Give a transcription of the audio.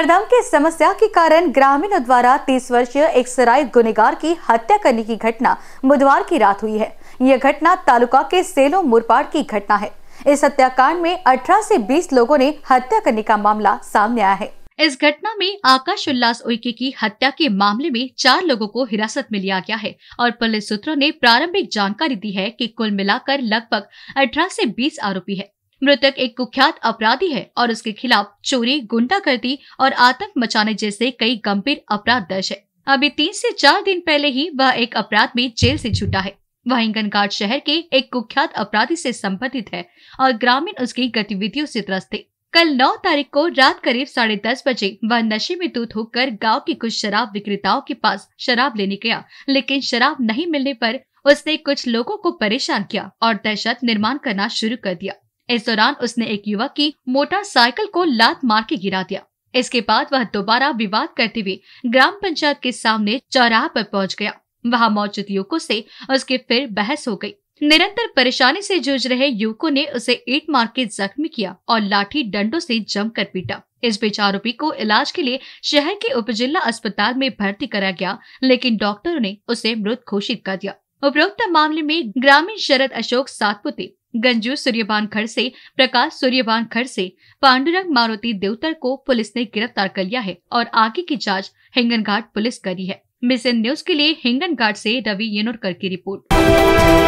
हरदम के समस्या के कारण ग्रामीणों द्वारा तीस वर्षीय एक सराय गुनेगार की हत्या करने की घटना बुधवार की रात हुई है यह घटना तालुका के सेलो मुरपाड़ की घटना है इस हत्याकांड में 18 से 20 लोगों ने हत्या करने का मामला सामने आया है इस घटना में आकाश उल्लास उइके की हत्या के मामले में चार लोगों को हिरासत में लिया गया है और पुलिस सूत्रों ने प्रारंभिक जानकारी दी है कि कुल मिलाकर लगभग 18 से 20 आरोपी है मृतक एक कुख्यात अपराधी है और उसके खिलाफ चोरी गुंडागर्दी और आतंक मचाने जैसे कई गंभीर अपराध दर्ज है अभी तीन से चार दिन पहले ही वह एक अपराध में जेल से छूटा है वह हिंगनघाट शहर के एक कुख्यात अपराधी से संबंधित है और ग्रामीण उसकी गतिविधियों से त्रस्त थे कल 9 तारीख को रात करीब साढ़े दस बजे वह नशे में दूध होकर गांव के कुछ शराब विक्रेताओं के पास शराब लेने गया लेकिन शराब नहीं मिलने पर उसने कुछ लोगों को परेशान किया और दहशत निर्माण करना शुरू कर दिया इस दौरान उसने एक युवक की मोटरसाइकिल को लात मार के गिरा दिया इसके बाद वह दोबारा विवाद करते हुए ग्राम पंचायत के सामने चौराह पर पहुंच गया वहां मौजूद युवकों से उसके फिर बहस हो गई निरंतर परेशानी से जूझ रहे युवकों ने उसे ईट मार के जख्मी किया और लाठी डंडों से जमकर पीटा इस बीच आरोपी को इलाज के लिए शहर के उपजिला अस्पताल में भर्ती कराया गया लेकिन डॉक्टरों ने उसे मृत घोषित कर दिया उपरोक्त मामले में ग्रामीण शरद अशोक सातपुते गंजू सूर्यबान से प्रकाश सूर्यबान से पांडुरंग मारुति देवतर को पुलिस ने गिरफ्तार कर लिया है और आगे की जांच हिंगन पुलिस करी है मिशन न्यूज के लिए हिंगन से रवि येनोरकर की रिपोर्ट